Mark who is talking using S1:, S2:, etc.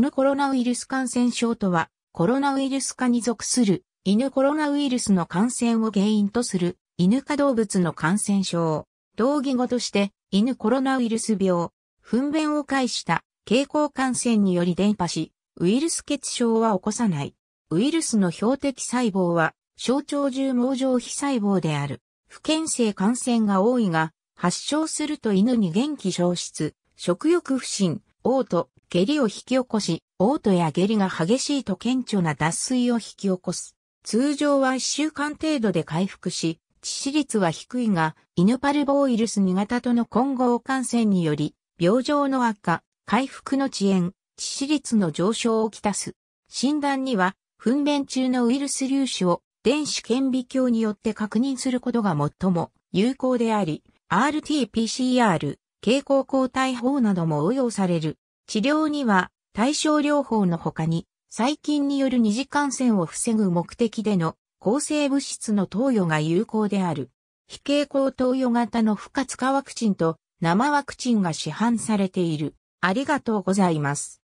S1: 犬コロナウイルス感染症とは、コロナウイルス化に属する犬コロナウイルスの感染を原因とする犬科動物の感染症。同義語として犬コロナウイルス病、糞便を介した経口感染により伝播し、ウイルス血症は起こさない。ウイルスの標的細胞は小腸重網状皮細胞である。不健性感染が多いが、発症すると犬に元気消失、食欲不振、嘔吐、下痢を引き起こし、嘔吐や下痢が激しいと顕著な脱水を引き起こす。通常は1週間程度で回復し、致死率は低いが、犬パルボウイルス2型との混合感染により、病状の悪化、回復の遅延、致死率の上昇をきたす。診断には、糞便中のウイルス粒子を電子顕微鏡によって確認することが最も有効であり、RT-PCR、蛍光抗体法なども応用される。治療には対症療法の他に、細菌による二次感染を防ぐ目的での抗生物質の投与が有効である。非蛍光投与型の不活化ワクチンと生ワクチンが市販されている。ありがとうございます。